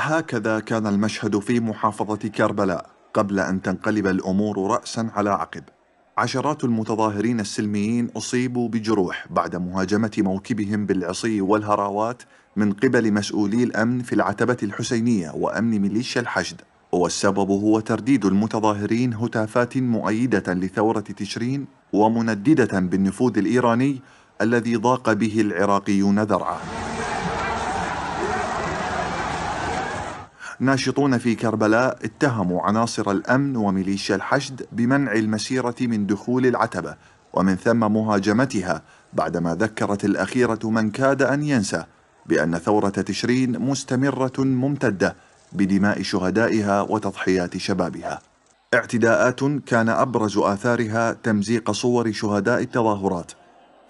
هكذا كان المشهد في محافظة كربلاء قبل أن تنقلب الأمور رأسا على عقب عشرات المتظاهرين السلميين أصيبوا بجروح بعد مهاجمة موكبهم بالعصي والهراوات من قبل مسؤولي الأمن في العتبة الحسينية وأمن ميليشيا الحشد والسبب هو ترديد المتظاهرين هتافات مؤيدة لثورة تشرين ومنددة بالنفوذ الإيراني الذي ضاق به العراقيون ذرعه ناشطون في كربلاء اتهموا عناصر الأمن وميليشيا الحشد بمنع المسيرة من دخول العتبة ومن ثم مهاجمتها بعدما ذكرت الأخيرة من كاد أن ينسى بأن ثورة تشرين مستمرة ممتدة بدماء شهدائها وتضحيات شبابها اعتداءات كان أبرز آثارها تمزيق صور شهداء التظاهرات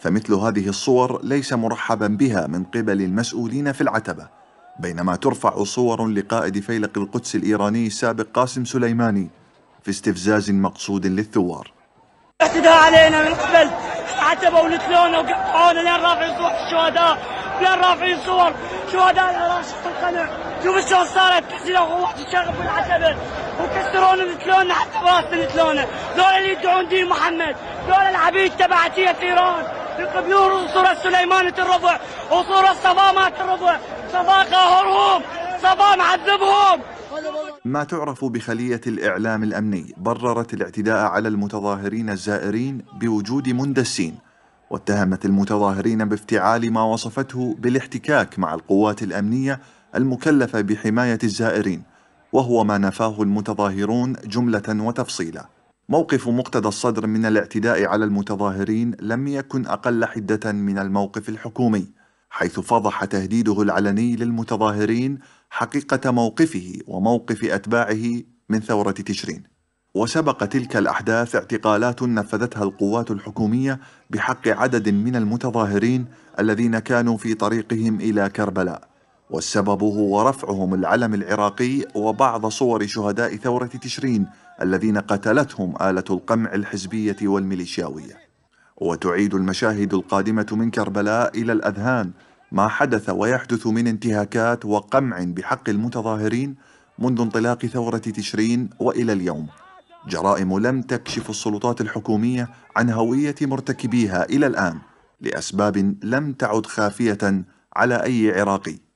فمثل هذه الصور ليس مرحبا بها من قبل المسؤولين في العتبه بينما ترفع صور لقائد فيلق القدس الإيراني السابق قاسم سليماني في استفزاز مقصود للثوار اعتداء علينا من قبل عتبوا ونتلونا وقطعونا لين رافعين صور الشهداء لين رافعين صور شهداء العراق شوف القنع شوف شلون صارت كسروا قوات الشغب والعتبة وكسرونا وقتلونا حتى راسنا نتلونا دول اللي يدعون دين محمد دول العبيد تبعتية ايران يقبلون صورة سليمانة الربع وصورة صبامات مات الربع صبا معذبهم ما تعرف بخلية الإعلام الأمني بررت الاعتداء على المتظاهرين الزائرين بوجود مندسين واتهمت المتظاهرين بافتعال ما وصفته بالاحتكاك مع القوات الأمنية المكلفة بحماية الزائرين وهو ما نفاه المتظاهرون جملة وتفصيلا موقف مقتدى الصدر من الاعتداء على المتظاهرين لم يكن أقل حدة من الموقف الحكومي حيث فضح تهديده العلني للمتظاهرين حقيقة موقفه وموقف أتباعه من ثورة تشرين وسبق تلك الأحداث اعتقالات نفذتها القوات الحكومية بحق عدد من المتظاهرين الذين كانوا في طريقهم إلى كربلاء والسبب هو رفعهم العلم العراقي وبعض صور شهداء ثورة تشرين الذين قتلتهم آلة القمع الحزبية والميليشياوية وتعيد المشاهد القادمة من كربلاء إلى الأذهان ما حدث ويحدث من انتهاكات وقمع بحق المتظاهرين منذ انطلاق ثورة تشرين وإلى اليوم جرائم لم تكشف السلطات الحكومية عن هوية مرتكبيها إلى الآن لأسباب لم تعد خافية على أي عراقي